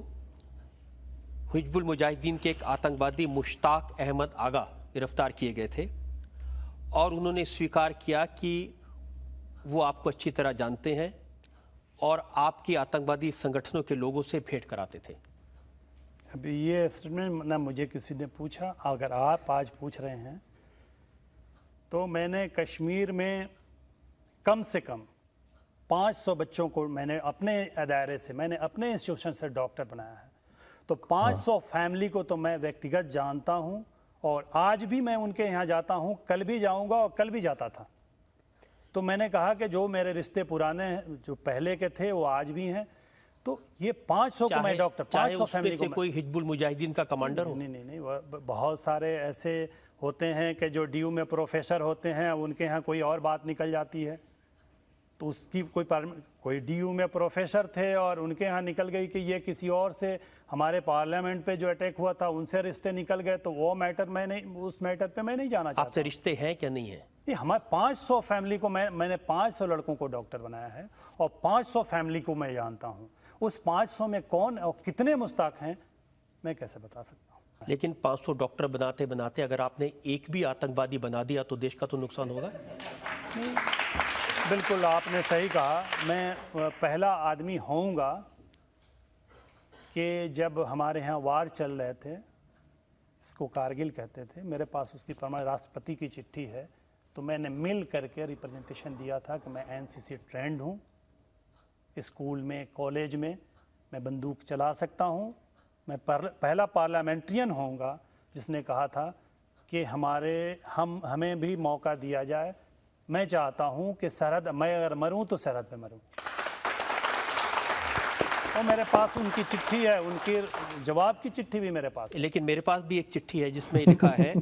हिजबुल मुजाहिदीन के एक आतंकवादी मुश्ताक अहमद आगा गिरफ्तार किए गए थे और उन्होंने स्वीकार किया कि वो आपको अच्छी तरह जानते हैं और आपकी आतंकवादी संगठनों के लोगों से भेंट कराते थे अभी ये स्टेटमेंट ना मुझे किसी ने पूछा अगर आप आज पूछ रहे हैं तो मैंने कश्मीर में कम से कम 500 बच्चों को मैंने अपने अदायरे से मैंने अपने इंस्टीट्यूशन से डॉक्टर बनाया है तो 500 फैमिली हाँ। को तो मैं व्यक्तिगत जानता हूँ और आज भी मैं उनके यहाँ जाता हूँ कल भी जाऊँगा और कल भी जाता था तो मैंने कहा कि जो मेरे रिश्ते पुराने जो पहले के थे वो आज भी हैं तो ये 500 को मैं डॉक्टर 500 फैमिली को कोई हिजबुल मुजाहिदीन का कमांडर हो नहीं नहीं नहीं बहुत सारे ऐसे होते हैं कि जो डी में प्रोफेसर होते हैं उनके यहाँ कोई और बात निकल जाती है तो उसकी कोई कोई डी में प्रोफेसर थे और उनके यहाँ निकल गई कि ये किसी और से हमारे पार्लियामेंट पे जो अटैक हुआ था उनसे रिश्ते निकल गए तो वो मैटर मैं नहीं उस मैटर पे मैं नहीं जाना चाहता आपसे रिश्ते हैं क्या नहीं है नहीं हमारे 500 फैमिली को मैं मैंने 500 लड़कों को डॉक्टर बनाया है और 500 फैमिली को मैं जानता हूँ उस 500 में कौन और कितने मुस्ताक हैं मैं कैसे बता सकता हूँ लेकिन 500 डॉक्टर बनाते बनाते अगर आपने एक भी आतंकवादी बना दिया तो देश का तो नुकसान होगा बिल्कुल आपने सही कहा मैं पहला आदमी होऊंगा कि जब हमारे यहाँ वार चल रहे थे इसको कारगिल कहते थे मेरे पास उसकी प्रमाण राष्ट्रपति की चिट्ठी है तो मैंने मिल करके रिप्रेजेंटेशन दिया था कि मैं एनसीसी ट्रेंड हूँ स्कूल में कॉलेज में मैं बंदूक चला सकता हूँ मैं पर, पहला पार्लियामेंट्रियन होऊंगा जिसने कहा था कि हमारे हम हमें भी मौका दिया जाए मैं चाहता हूँ कि सरहद मैं अगर मरूँ तो सरहद पे मरूँ वो तो मेरे पास उनकी चिट्ठी है उनके जवाब की चिट्ठी भी मेरे पास लेकिन मेरे पास भी एक चिट्ठी है जिसमें लिखा है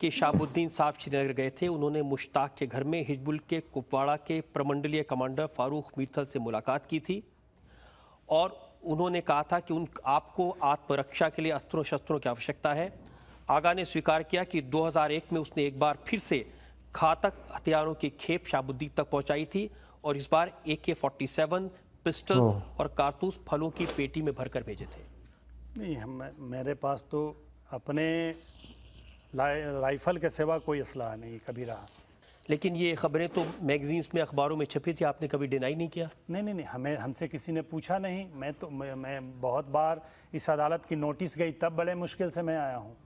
कि शाहबुद्दीन साहब श्रीनगर गए थे उन्होंने मुश्ताक के घर में हिजबुल के कुपवाड़ा के प्रमंडलीय कमांडर फारूक मीठल से मुलाकात की थी और उन्होंने कहा था कि उन आपको आत्मरक्षा के लिए अस्त्रों शस्त्रों की आवश्यकता है आगा ने स्वीकार किया कि 2001 में उसने एक बार फिर से घातक हथियारों की खेप शाहबुद्दीन तक पहुंचाई थी और इस बार ए के फोर्टी सेवन पिस्टल्स और कारतूस फलों की पेटी में भरकर भेजे थे नहीं हम मेरे पास तो अपने राइफल के सिवा कोई असलाह नहीं कभी रहा लेकिन ये खबरें तो मैगजीन्स में अखबारों में छपी थी आपने कभी डिनाई नहीं किया नहीं नहीं नहीं हमें हमसे किसी ने पूछा नहीं मैं तो मैं, मैं बहुत बार इस अदालत की नोटिस गई तब बड़े मुश्किल से मैं आया हूँ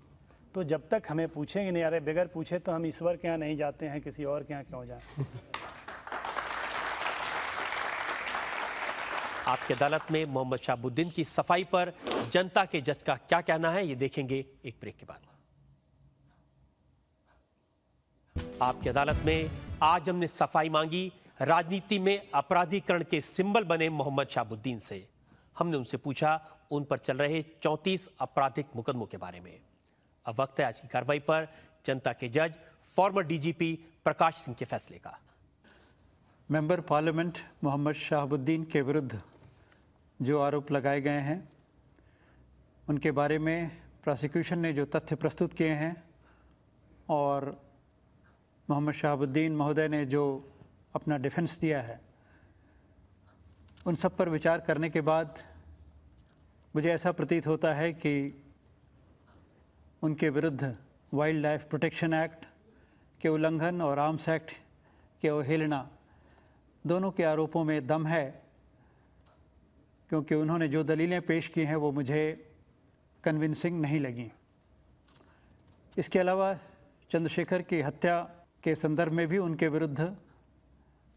तो जब तक हमें पूछेंगे नहीं अरे बगैर पूछे तो हम ईश्वर के यहाँ नहीं जाते हैं किसी और के यहाँ क्यों जाए आपकी अदालत में मोहम्मद शाहबुद्दीन की सफाई पर जनता के जज का क्या कहना है ये देखेंगे एक ब्रेक के बाद आपकी अदालत में आज हमने सफाई मांगी राजनीति में अपराधीकरण के सिंबल बने मोहम्मद शाहबुद्दीन से हमने उनसे पूछा उन पर चल रहे 34 आपराधिक मुकदमों के बारे में अब वक्त है आज की कार्रवाई पर जनता के जज फॉर्मर डीजीपी प्रकाश सिंह के फैसले का मेंबर पार्लियामेंट मोहम्मद शाहबुद्दीन के विरुद्ध जो आरोप लगाए गए हैं उनके बारे में प्रोसिक्यूशन ने जो तथ्य प्रस्तुत किए हैं और मोहम्मद शहाबुद्दीन महोदय ने जो अपना डिफेंस दिया है उन सब पर विचार करने के बाद मुझे ऐसा प्रतीत होता है कि उनके विरुद्ध वाइल्ड लाइफ प्रोटेक्शन एक्ट के उल्लंघन और आर्म्स एक्ट के अवहेलना दोनों के आरोपों में दम है क्योंकि उन्होंने जो दलीलें पेश की हैं वो मुझे कन्विंसिंग नहीं लगी इसके अलावा चंद्रशेखर की हत्या के संदर्भ में भी उनके विरुद्ध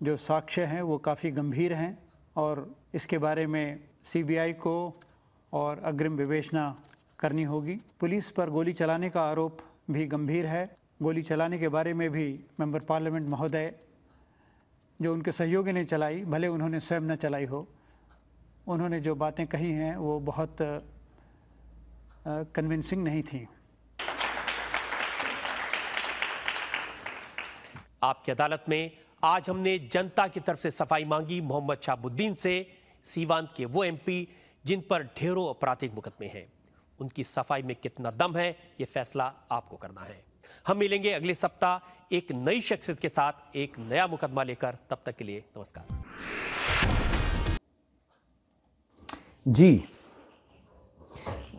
जो साक्ष्य हैं वो काफ़ी गंभीर हैं और इसके बारे में सीबीआई को और अग्रिम विवेचना करनी होगी पुलिस पर गोली चलाने का आरोप भी गंभीर है गोली चलाने के बारे में भी मेंबर पार्लियामेंट महोदय जो उनके सहयोगी ने चलाई भले उन्होंने स्वयं न चलाई हो उन्होंने जो बातें कही हैं वो बहुत कन्विंसिंग नहीं थी आपकी अदालत में आज हमने जनता की तरफ से सफाई मांगी मोहम्मद शाहबुद्दीन से सीवान के वो एमपी जिन पर ढेरों आपराधिक मुकदमे हैं उनकी सफाई में कितना दम है ये फैसला आपको करना है हम मिलेंगे अगले सप्ताह एक नई शख्सियत के साथ एक नया मुकदमा लेकर तब तक के लिए नमस्कार जी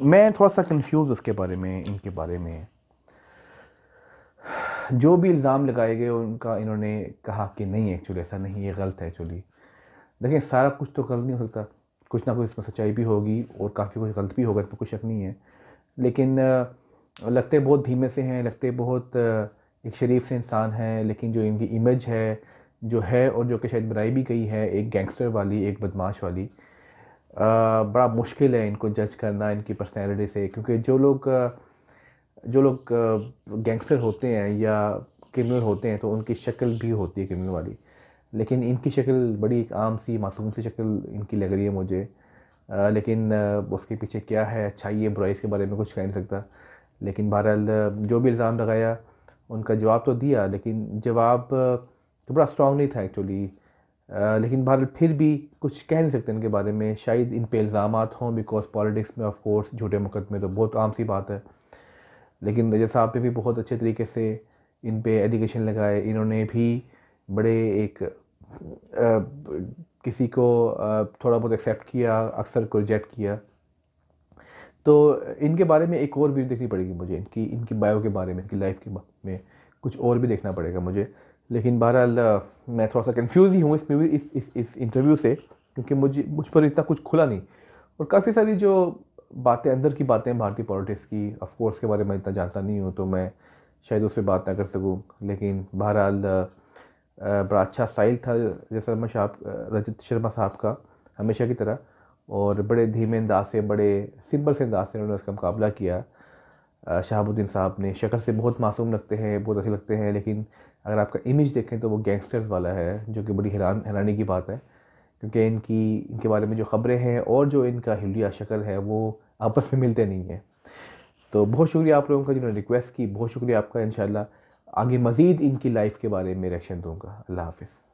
मैं थोड़ा सा कंफ्यूज उसके बारे में इनके बारे में जो भी इल्ज़ाम लगाए गए उनका इन्होंने कहा कि नहीं एक्चुअली ऐसा नहीं ये गलत है एक्चुअली देखिए सारा कुछ तो गलत नहीं हो सकता कुछ ना कुछ इसमें सच्चाई भी होगी और काफ़ी कुछ गलत भी होगा इसमें कुछ शक नहीं है लेकिन लगते बहुत धीमे से हैं लगते बहुत एक शरीफ से इंसान हैं लेकिन जो इनकी इमेज है जो है और जो कि शायद बनाई भी गई है एक गैंगस्टर वाली एक बदमाश वाली बड़ा मुश्किल है इनको जज करना इनकी पर्सनैलिटी से क्योंकि जो लोग जो लोग गैंगस्टर होते हैं या क्रिमिनल होते हैं तो उनकी शक्ल भी होती है क्रिमिनल वाली लेकिन इनकी शक्ल बड़ी एक आम सी मासूम सी शक्ल इनकी लग रही है मुझे आ, लेकिन उसके पीछे क्या है अच्छाई है बुराई इसके बारे में कुछ कह नहीं सकता लेकिन बहरहाल जो भी इल्ज़ाम लगाया उनका जवाब तो दिया लेकिन जवाब तो बड़ा स्ट्रॉन्ग नहीं था एक्चुअली लेकिन बहरहाल फिर भी कुछ कह नहीं सकते इनके बारे में शायद इन पर इल्ज़ाम हों बिकॉज पॉलिटिक्स में ऑफ कोर्स झूठे मुकदमे तो बहुत आम सी बात है लेकिन रजा साहब ने भी बहुत अच्छे तरीके से इन पर एजुकेशन लगाए इन्होंने भी बड़े एक आ, किसी को आ, थोड़ा बहुत एक्सेप्ट किया अक्सर को रिजेक्ट किया तो इनके बारे में एक और भी देखनी पड़ेगी मुझे इनकी इनकी बायो के बारे में इनकी लाइफ के बारे में कुछ और भी देखना पड़ेगा मुझे लेकिन बहरहाल मैं थोड़ा सा कन्फ्यूज़ ही हूँ इस मूवी इस इस इस इंटरव्यू से क्योंकि मुझे मुझ पर इतना कुछ खुला नहीं और काफ़ी सारी जो बातें अंदर की बातें भारतीय पॉलिटिक्स की अफकोर्स के बारे में इतना जानता नहीं हूँ तो मैं शायद उस पर बात ना कर सकूँ लेकिन बहरहाल बड़ा अच्छा स्टाइल था जैसा मैं साहब रजत शर्मा साहब का हमेशा की तरह और बड़े धीमे अंदाज से बड़े सिंपल से अंदाज से उन्होंने उसका मुकाबला किया शहाबुद्दीन साहब ने शक्ल से बहुत मासूम लगते हैं बहुत अच्छे लगते हैं लेकिन अगर आपका इमेज देखें तो वो गैंगस्टर्स वाला है जो कि बड़ी हैरान हैरानी की बात है क्योंकि इनकी इनके बारे में जो ख़बरें हैं और जो इनका हिलिया शक्ल है वो आपस में मिलते नहीं हैं तो बहुत शुक्रिया आप लोगों का जिन्होंने रिक्वेस्ट की बहुत शुक्रिया आपका इन आगे मज़ीद इनकी लाइफ के बारे में रिएक्शन दूँगा अल्लाह हाफिज़